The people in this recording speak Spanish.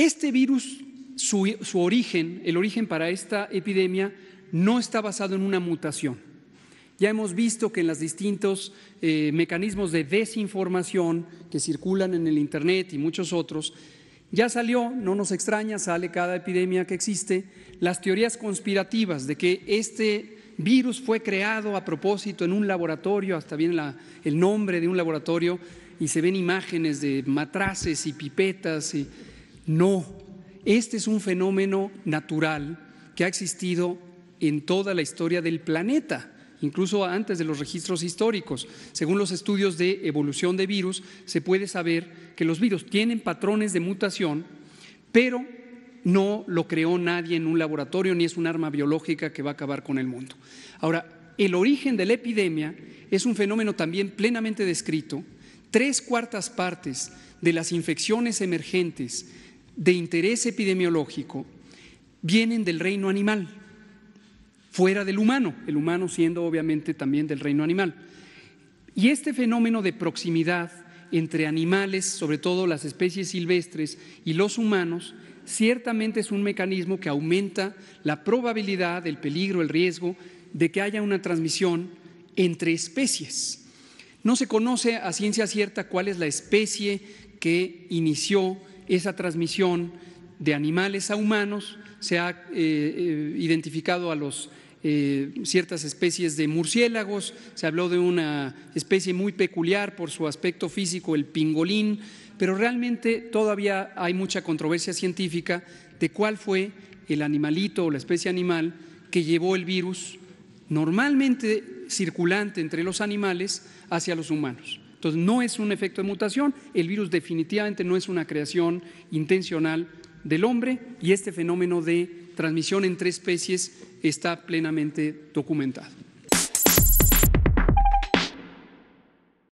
Este virus, su, origen, el origen para esta epidemia, no está basado en una mutación. Ya hemos visto que en los distintos eh, mecanismos de desinformación que circulan en el Internet y muchos otros, ya salió, no nos extraña, sale cada epidemia que existe, las teorías conspirativas de que este virus fue creado a propósito en un laboratorio, hasta viene el nombre de un laboratorio y se ven imágenes de matraces y pipetas y no, este es un fenómeno natural que ha existido en toda la historia del planeta incluso antes de los registros históricos. Según los estudios de evolución de virus, se puede saber que los virus tienen patrones de mutación, pero no lo creó nadie en un laboratorio ni es un arma biológica que va a acabar con el mundo. Ahora, el origen de la epidemia es un fenómeno también plenamente descrito. Tres cuartas partes de las infecciones emergentes de interés epidemiológico vienen del reino animal, fuera del humano, el humano siendo obviamente también del reino animal. Y este fenómeno de proximidad entre animales, sobre todo las especies silvestres, y los humanos, ciertamente es un mecanismo que aumenta la probabilidad, el peligro, el riesgo de que haya una transmisión entre especies. No se conoce a ciencia cierta cuál es la especie que inició esa transmisión de animales a humanos, se ha eh, eh, identificado a los eh, ciertas especies de murciélagos, se habló de una especie muy peculiar por su aspecto físico, el pingolín, pero realmente todavía hay mucha controversia científica de cuál fue el animalito o la especie animal que llevó el virus. Normalmente circulante entre los animales hacia los humanos. Entonces, no es un efecto de mutación, el virus definitivamente no es una creación intencional del hombre y este fenómeno de transmisión entre especies está plenamente documentado.